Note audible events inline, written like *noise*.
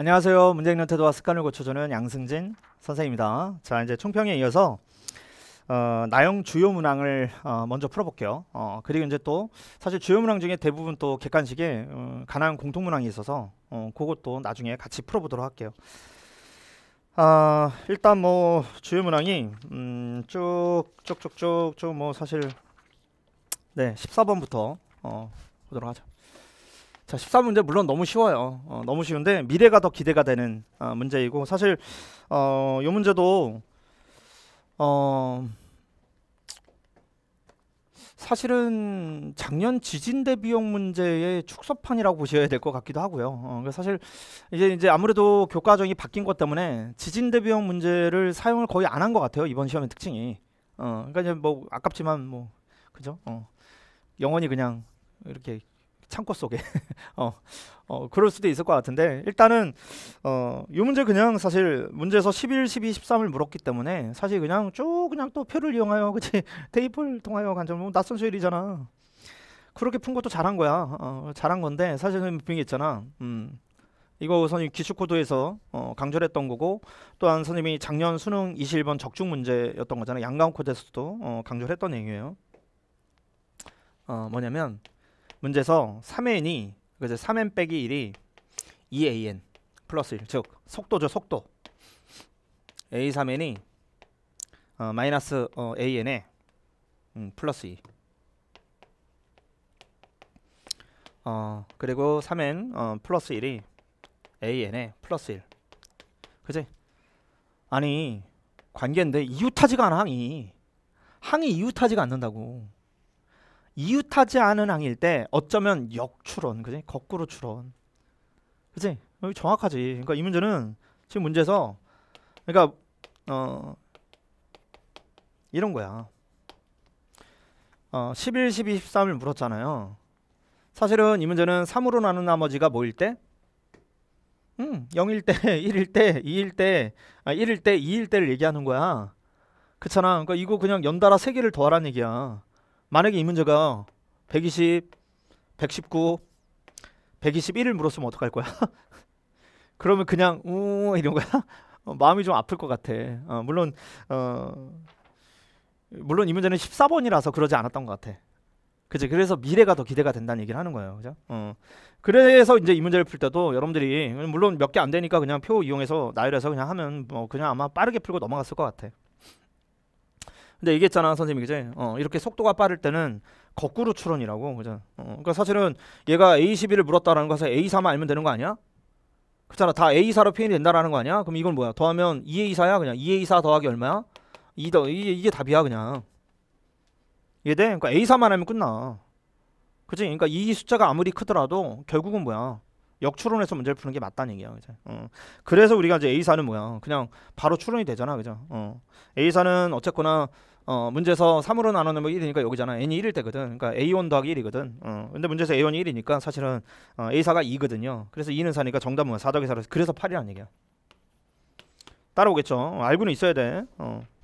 안녕하세요. 문재인 태도와 습관을 고쳐주는 양승진 선생입니다. 자 이제 총평에 이어서 어, 나영 주요 문항을 어, 먼저 풀어볼게요. 어, 그리고 이제 또 사실 주요 문항 중에 대부분 또 객관식에 어, 가나 공통 문항이 있어서 어, 그것도 나중에 같이 풀어보도록 할게요. 아 일단 뭐 주요 문항이 쭉쭉쭉쭉 음, 쭉뭐 사실 네 14번부터 어, 보도록 하죠. 자, 1 3문제 물론 너무 쉬워요. 어, 너무 쉬운데 미래가 더 기대가 되는 어, 문제이고 사실 어, 이 문제도 어, 사실은 작년 지진 대비용 문제의 축소판이라고 보셔야 될 것 같기도 하고요. 어, 사실 이제 이제 아무래도 교과정이 바뀐 것 때문에 지진 대비용 문제를 사용을 거의 안 한 것 같아요. 이번 시험의 특징이. 어, 그러니까 이제 뭐 아깝지만 뭐 그죠? 어, 영원히 그냥 이렇게 창고 속에 *laughs* 어, 어, 그럴 수도 있을 것 같은데 일단은 어, 이 문제 그냥 사실 문제에서 11, 12, 13을 물었기 때문에 사실 그냥 쭉 그냥 또 표를 이용하여 *laughs* 그치 테이프를 통하여 간점 낯선 수일이잖아 그렇게 푼 것도 잘한 거야 어, 잘한 건데 사실은 분명히 뭐 있잖아 음. 이거 우선생 기출코드에서 어, 강조를 했던 거고 또한 선생님이 작년 수능 21번 적중 문제였던 거잖아요. 양강운 코드에서도 어, 강조를 했던 얘기예요. 어, 뭐냐면 문제에서 3n이 그래서 3n 빼기 1이 2an 플러스 1, 즉 속도죠 속도 a3n이 어, 마이너스 어, an에 음, 플러스 2 어, 그리고 3n 어, 플러스 1이 an에 플러스 1 그지? 아니 관계인데 이웃하지가 않아 항이 항이 이웃하지가 않는다고 이웃하지 않은 항일 때 어쩌면 역추론, 그지? 거꾸로 추론, 그지? 여기 정확하지. 그러니까 이 문제는 지금 문제에서 그러니까 어 이런 거야. 어 11, 12, 13을 물었잖아요. 사실은 이 문제는 3으로 나눈 나머지가 뭐일 때? 음, 0일 때, 1일 *laughs* 때, 2일 때, 아, 1일 때, 2일 때를 얘기하는 거야. 그렇잖아. 그러니까 이거 그냥 연달아 세 개를 더하라는 얘기야. 만약에 이 문제가 120, 119, 121을 물었으면 어떡할 거야? *laughs* 그러면 그냥 우 이런 거야? *laughs* 어, 마음이 좀 아플 것 같아. 어, 물론 어, 물론 이 문제는 14번이라서 그러지 않았던 것 같아. 그치? 그래서 미래가 더 기대가 된다는 얘기를 하는 거예요. 그죠? 어. 그래서 이제 이 문제를 풀 때도 여러분들이 물론 몇 개 안 되니까 그냥 표 이용해서 나열해서 그냥 하면 뭐 그냥 아마 빠르게 풀고 넘어갔을 것 같아. 근데 얘기했잖아 선생님이 그제 어, 이렇게 속도가 빠를 때는 거꾸로 추론이라고 그죠? 어, 그러니까 사실은 얘가 a 1 2를 물었다라는 것은 A4만 알면 되는 거 아니야? 그렇잖아 다 A4로 표현이 된다라는 거 아니야? 그럼 이건 뭐야? 더하면 2A4야 e 그냥 2A4 e 더하기 얼마야? 2 더, 이게, 이게 답이야 그냥 이해돼? 그러니까 A4만 알면 끝나 그치? 그러니까 이 숫자가 아무리 크더라도 결국은 뭐야? 역추론에서 문제를 푸는 게 맞다는 얘기야. 그죠? 어. 그래서 우리가 이제 a 4는 뭐야? 그냥 바로 추론이 되잖아. 그죠? 어. a 4는 어쨌거나 어, 문제에서 3으로 나누는 1이니까 여기잖아. n이 1일 때거든. 그러니까 a1 더하기 1이거든. 어, 근데 문제에서 a1이 1이니까 사실은 어, a4가 2거든요. 그래서 2는 4니까 정답은 4 더하기 4로 그래서 8이라는 얘기야. 따라오겠죠. 어, 알고는 있어야 돼. 어.